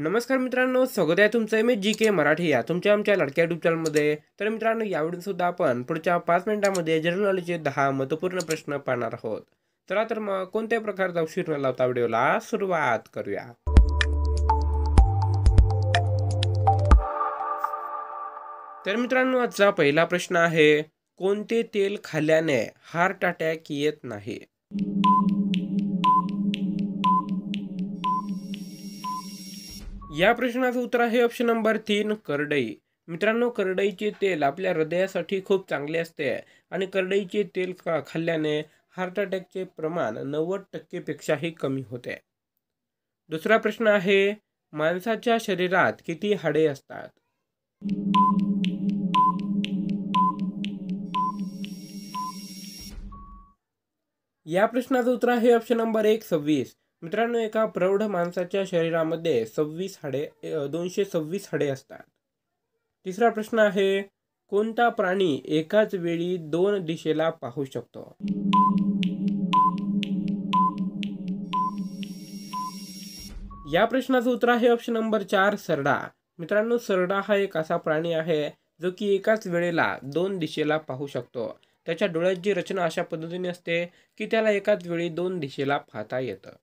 नमस्कार मित्रांनो स्वागत आहे तुमचं मी जी के मराठी या तुमच्या आमच्या लडक्या युट्यूब चॅनलमध्ये तर मित्रांनो यावेळी सुद्धा आपण पुढच्या पाच मिनिटांमध्ये जनरल नॉलेजचे दहा महत्त्वपूर्ण प्रश्न पाहणार आहोत चला तर मग कोणत्या प्रकारचा उशीर न लावता व्हिडिओला सुरुवात करूया तर मित्रांनो आजचा पहिला प्रश्न आहे कोणते तेल खाल्ल्याने हार्ट अटॅक येत नाही या प्रश्नाचं उत्तर आहे ऑप्शन नंबर तीन करडई मित्रांनो करडईचे तेल आपल्या हृदयासाठी खूप चांगले असते आणि करडईचे तेल खाल्ल्याने हार्ट अटॅकचे प्रमाण नव्वद टक्केपेक्षाही कमी होते दुसरा प्रश्न आहे माणसाच्या शरीरात किती हाडे असतात या प्रश्नाचं उत्तर आहे ऑप्शन नंबर एक सव्वीस मित्रांनो एका प्रौढ माणसाच्या शरीरामध्ये सव्वीस हाडे दोनशे सव्वीस हाडे असतात तिसरा प्रश्न आहे कोणता प्राणी एकाच वेळी दोन दिशेला पाहू शकतो या प्रश्नाचं उत्तर आहे ऑप्शन नंबर चार सरडा मित्रांनो सरडा हा एक असा प्राणी आहे जो की एकाच वेळेला दोन दिशेला पाहू शकतो त्याच्या डोळ्याची रचना अशा पद्धतीने असते की त्याला एकाच वेळी दोन दिशेला पाहता येतं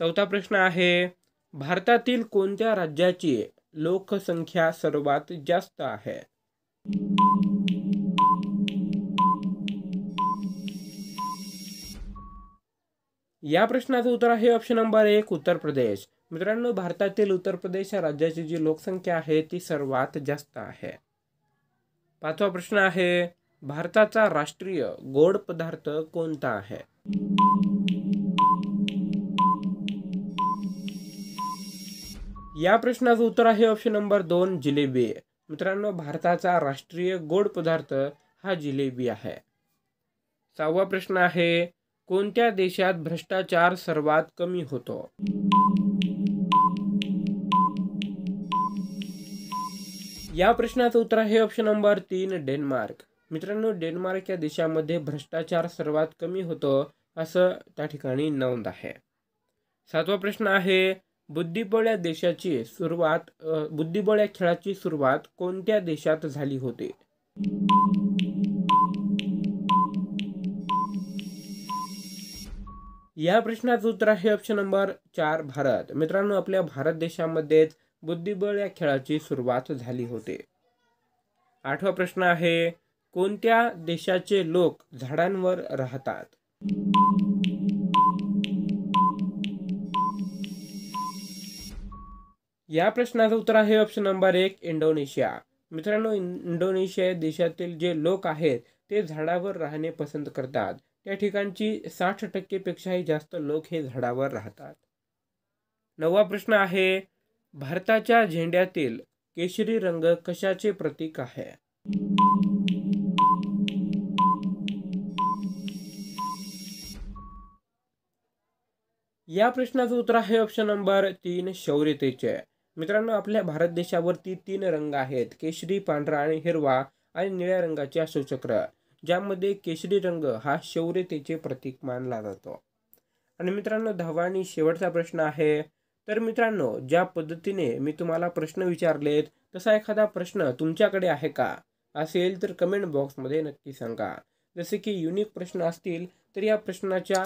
चौथा प्रश्न आहे भारतातील कोणत्या राज्याची लोकसंख्या सर्वात जास्त आहे या प्रश्नाचं उत्तर आहे ऑप्शन नंबर एक उत्तर प्रदेश मित्रांनो भारतातील उत्तर प्रदेश या राज्याची जी लोकसंख्या आहे ती सर्वात जास्त आहे पाचवा प्रश्न आहे भारताचा राष्ट्रीय गोड पदार्थ कोणता आहे या प्रश्नाचं उत्तर आहे ऑप्शन नंबर दोन जिलेबी मित्रांनो भारताचा राष्ट्रीय गोड पदार्थ हा जिलेबी आहे सहावा प्रश्न आहे कोणत्या देशात भ्रष्टाचार सर्वात कमी होतो या प्रश्नाचं उत्तर आहे ऑप्शन नंबर तीन डेन्मार्क मित्रांनो डेन्मार्क या देशामध्ये भ्रष्टाचार सर्वात कमी होतो असं त्या ठिकाणी नोंद आहे सातवा प्रश्न आहे बुद्धिबळ या देशाची सुरुवात बुद्धिबळ्या या खेळाची सुरुवात कोणत्या देशात झाली होती या प्रश्नाचं उत्तर आहे ऑप्शन नंबर चार भारत मित्रांनो आपल्या भारत देशामध्येच बुद्धिबळ या खेळाची सुरुवात झाली होते आठवा प्रश्न आहे कोणत्या देशाचे लोक झाडांवर राहतात या प्रश्नाचं उत्तर आहे ऑप्शन नंबर एक इंडोनेशिया मित्रांनो इंडोनेशिया देशातील जे लोक आहेत ते झाडावर राहणे पसंत करतात त्या ठिकाणची साठ टक्केपेक्षाही जास्त लोक हे झाडावर राहतात नववा प्रश्न आहे भारताच्या झेंड्यातील केशरी रंग कशाचे प्रतीक आहे या प्रश्नाचं उत्तर आहे ऑप्शन नंबर तीन शौर्यतेचे मित्रांनो आपल्या भारत देशावरती तीन रंग आहेत केशरी पांढरा आणि हिरवा आणि निळ्या रंगाचे अशोचक्र ज्यामध्ये केशरी रंग हा शौर्यतेचे प्रतीक मानला जातो आणि मित्रांनो दहावा आणि शेवटचा प्रश्न आहे तर मित्रांनो ज्या पद्धतीने मी तुम्हाला प्रश्न विचारलेत तसा एखादा प्रश्न तुमच्याकडे आहे का असेल तर कमेंट बॉक्समध्ये नक्की सांगा जसे की युनिक प्रश्न असतील तर या प्रश्नाच्या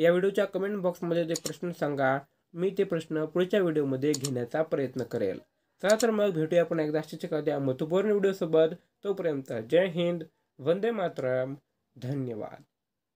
या व्हिडिओच्या कमेंट बॉक्समध्ये ते प्रश्न सांगा मी ते प्रश्न पुढच्या व्हिडिओमध्ये घेण्याचा प्रयत्न करेल चला तर मग भेटूया आपण एकदा शिक्षकाच्या महत्वपूर्ण व्हिडिओसोबत तोपर्यंत जय हिंद वंदे मातरम धन्यवाद